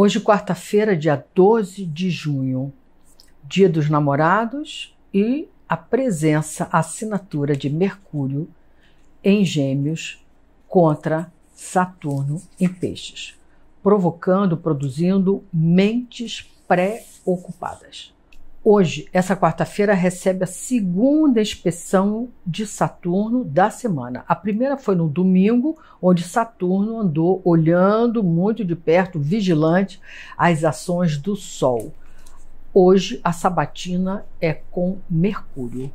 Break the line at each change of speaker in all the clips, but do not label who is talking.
Hoje, quarta-feira, dia 12 de junho, dia dos namorados e a presença, a assinatura de Mercúrio em Gêmeos contra Saturno em Peixes, provocando, produzindo mentes preocupadas. Hoje, essa quarta-feira, recebe a segunda inspeção de Saturno da semana. A primeira foi no domingo, onde Saturno andou olhando muito de perto, vigilante, as ações do Sol. Hoje, a sabatina é com Mercúrio.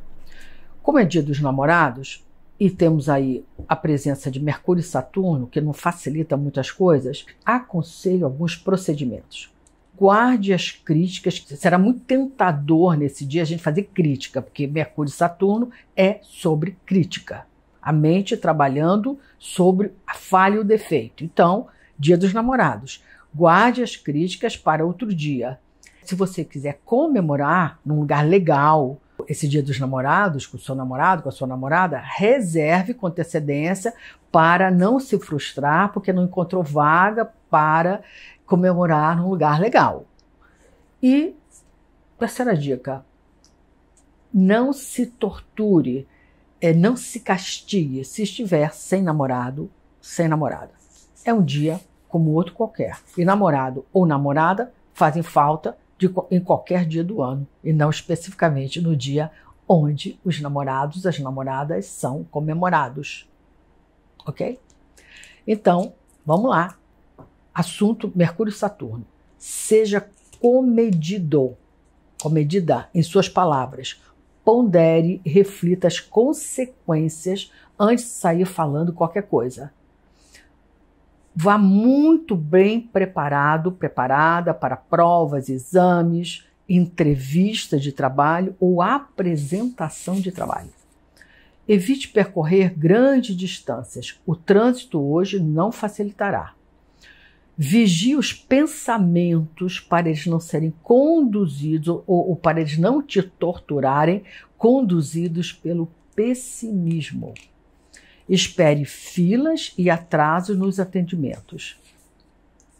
Como é dia dos namorados, e temos aí a presença de Mercúrio e Saturno, que não facilita muitas coisas, aconselho alguns procedimentos guarde as críticas. Será muito tentador nesse dia a gente fazer crítica, porque Mercúrio e Saturno é sobre crítica. A mente trabalhando sobre a falha e o defeito. Então, dia dos namorados. Guarde as críticas para outro dia. Se você quiser comemorar num lugar legal, esse dia dos namorados, com o seu namorado, com a sua namorada, reserve com antecedência para não se frustrar porque não encontrou vaga para comemorar num lugar legal. E terceira dica: não se torture, é, não se castigue se estiver sem namorado, sem namorada. É um dia como outro qualquer. E namorado ou namorada fazem falta de, em qualquer dia do ano, e não especificamente no dia onde os namorados, as namoradas são comemorados. Ok? Então, vamos lá. Assunto Mercúrio Saturno. Seja comedido, comedida em suas palavras. Pondere, reflita as consequências antes de sair falando qualquer coisa. Vá muito bem preparado, preparada para provas, exames, entrevista de trabalho ou apresentação de trabalho. Evite percorrer grandes distâncias. O trânsito hoje não facilitará vigie os pensamentos para eles não serem conduzidos ou, ou para eles não te torturarem, conduzidos pelo pessimismo. Espere filas e atrasos nos atendimentos.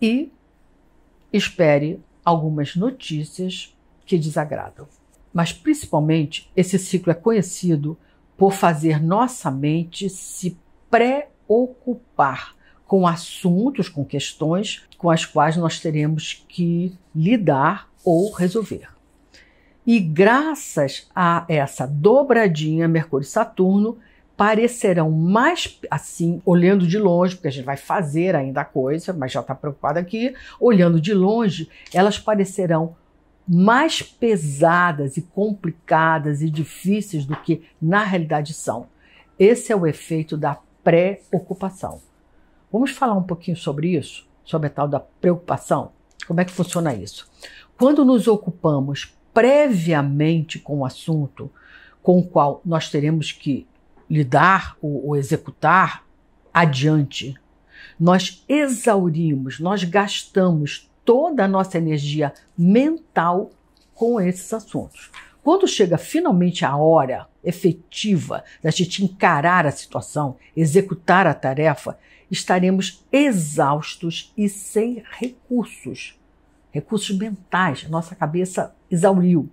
E espere algumas notícias que desagradam. Mas principalmente, esse ciclo é conhecido por fazer nossa mente se preocupar com assuntos, com questões com as quais nós teremos que lidar ou resolver. E graças a essa dobradinha Mercúrio-Saturno, parecerão mais assim, olhando de longe, porque a gente vai fazer ainda a coisa, mas já está preocupado aqui, olhando de longe, elas parecerão mais pesadas e complicadas e difíceis do que na realidade são. Esse é o efeito da preocupação. Vamos falar um pouquinho sobre isso, sobre a tal da preocupação? Como é que funciona isso? Quando nos ocupamos previamente com o assunto com o qual nós teremos que lidar ou, ou executar adiante, nós exaurimos, nós gastamos toda a nossa energia mental com esses assuntos. Quando chega finalmente a hora efetiva da gente encarar a situação, executar a tarefa, estaremos exaustos e sem recursos. Recursos mentais, nossa cabeça exauriu.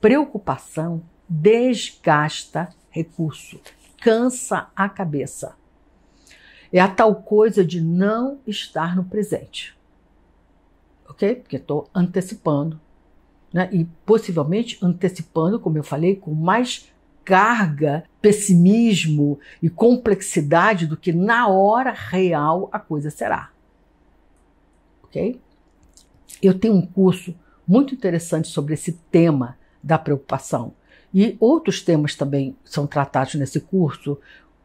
Preocupação desgasta recurso, cansa a cabeça. É a tal coisa de não estar no presente. Ok? Porque estou antecipando, né? e possivelmente antecipando, como eu falei, com mais carga, pessimismo e complexidade do que na hora real a coisa será. Ok? Eu tenho um curso muito interessante sobre esse tema da preocupação. E outros temas também são tratados nesse curso,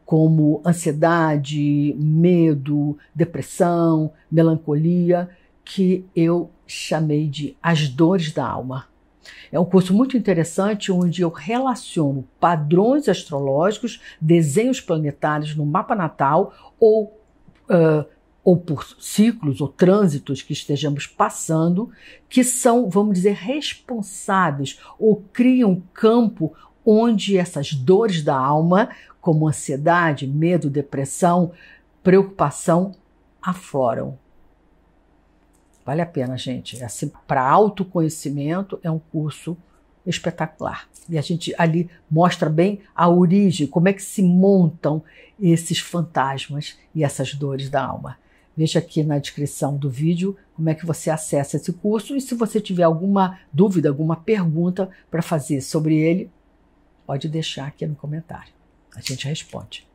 como ansiedade, medo, depressão, melancolia, que eu chamei de as dores da alma. É um curso muito interessante onde eu relaciono padrões astrológicos, desenhos planetários no mapa natal ou, uh, ou por ciclos ou trânsitos que estejamos passando, que são, vamos dizer, responsáveis ou criam um campo onde essas dores da alma, como ansiedade, medo, depressão, preocupação, afloram. Vale a pena, gente. Assim, para autoconhecimento é um curso espetacular. E a gente ali mostra bem a origem, como é que se montam esses fantasmas e essas dores da alma. Veja aqui na descrição do vídeo como é que você acessa esse curso e se você tiver alguma dúvida, alguma pergunta para fazer sobre ele, pode deixar aqui no comentário. A gente responde.